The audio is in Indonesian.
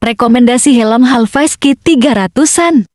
Rekomendasi helm Half-Face Kit 300-an